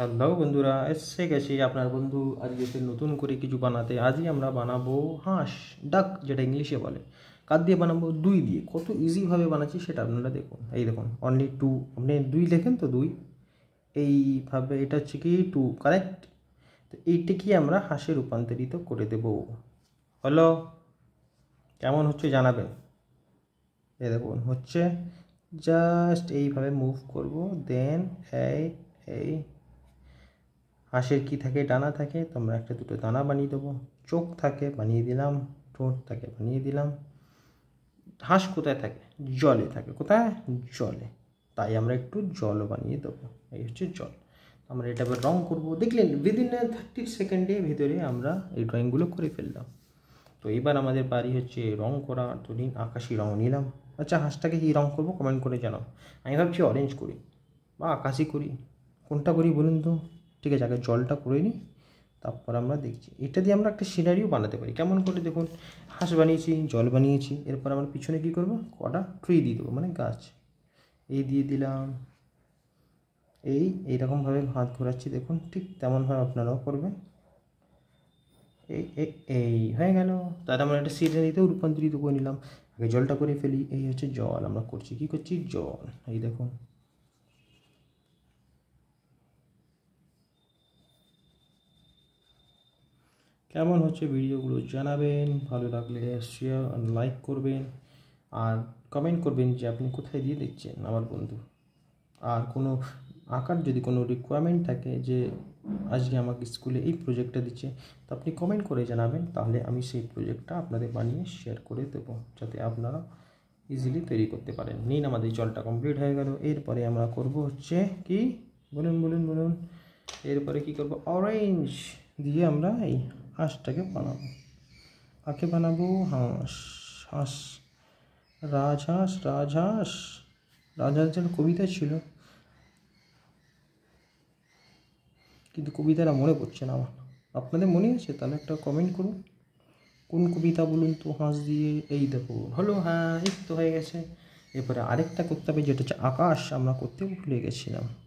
hello বন্ধুরা এসে গেছি আপনার বন্ধু আজকে নতুন করে কিছু বানাতে আজই আমরা বানাবো হাঁস ডাক যেটা ইংলিশে বলে কার দিয়ে বানাবো দুই দিয়ে কত ইজিভাবে বানাচ্ছি সেটা আপনারা দেখুন এই দেখুন অনলি টু আপনি দুই লেখেন তো দুই এইভাবে এটা হচ্ছে কি টু কারেক্ট তো এইটাকে আমরা হাঁসে রূপান্তরিত করে দেব হলো কেমন হচ্ছে জানাবেন এই দেখুন হচ্ছে জাস্ট এইভাবে মুভ করব দেন এই এই হাঁসের কি থাকে ডানা থাকে তো আমরা একটা দুটো দানা বানিয়ে দেবো চোখ থাকে বানিয়ে দিলাম ঠোঁট থাকে বানিয়ে দিলাম হাঁস কোথায় থাকে জলে থাকে কোথায় জলে তাই আমরা একটু জল বানিয়ে দেবো এই হচ্ছে জল আমরা এটা আবার রং করবো দেখলেন উইদিন থার্টি সেকেন্ডের ভিতরে আমরা এই ড্রয়িংগুলো করে ফেললাম তো এবার আমাদের বাড়ি হচ্ছে রং করা তো নিন আকাশি রং নিলাম আচ্ছা হাঁসটাকে কী রং করবো কমেন্ট করে জানাও আমি ভাবছি অরেঞ্জ করি বা আকাশি করি কোনটা করি বলুন তো ঠিক আছে আগে জলটা করে নিই তারপর আমরা দেখছি এটা দিয়ে আমরা একটা সিনারিও বানাতে পারি কেমন করে দেখুন হাঁস বানিয়েছি জল বানিয়েছি এরপর আমরা পিছনে কী করবো কটা ট্রি দিয়ে দেবো মানে গাছ এই দিয়ে দিলাম এই এইরকমভাবে হাত ঘোরাচ্ছি দেখুন ঠিক তেমনভাবে আপনারাও করবেন এই এই হয়ে গেল তাহলে মানে আমরা একটা সিনারিতেও রূপান্তরিত করে নিলাম আগে জলটা করে ফেলি এই হচ্ছে জল আমরা করছি কী করছি জল এই দেখুন কেমন হচ্ছে ভিডিওগুলো জানাবেন ভালো লাগলে শেয়ার লাইক করবেন আর কমেন্ট করবেন যে আপনি কোথায় দিয়ে দেখছেন আমার বন্ধু আর কোনো আঁকার যদি কোনো রিকোয়ারমেন্ট থাকে যে আজকে আমাকে স্কুলে এই প্রজেক্টটা দিচ্ছে তো আপনি কমেন্ট করে জানাবেন তাহলে আমি সেই প্রজেক্টটা আপনাদের বানিয়ে শেয়ার করে দেবো যাতে আপনারা ইজিলি তৈরি করতে পারেন নিন আমাদের জলটা কমপ্লিট হয়ে গেল এরপরে আমরা করব হচ্ছে কি বলুন বলুন বলুন এরপরে কি করব অরেঞ্জ দিয়ে আমরা এই হাঁসটাকে বানাবো কাকে বানাবো হাঁস হাঁস রাজহাঁস রাজহাঁস রাজহাঁসের কবিতা ছিল কিন্তু কবিতাটা মনে পড়ছে না আমার আপনাদের মনে আছে তাহলে একটা কমেন্ট করুন কোন কবিতা বলুন তো হাঁস দিয়ে এই দেখো হলো হ্যাঁ এই তো হয়ে গেছে এরপরে আরেকটা করতে হবে যেটা হচ্ছে আকাশ আমরা করতে ভুলে গেছিলাম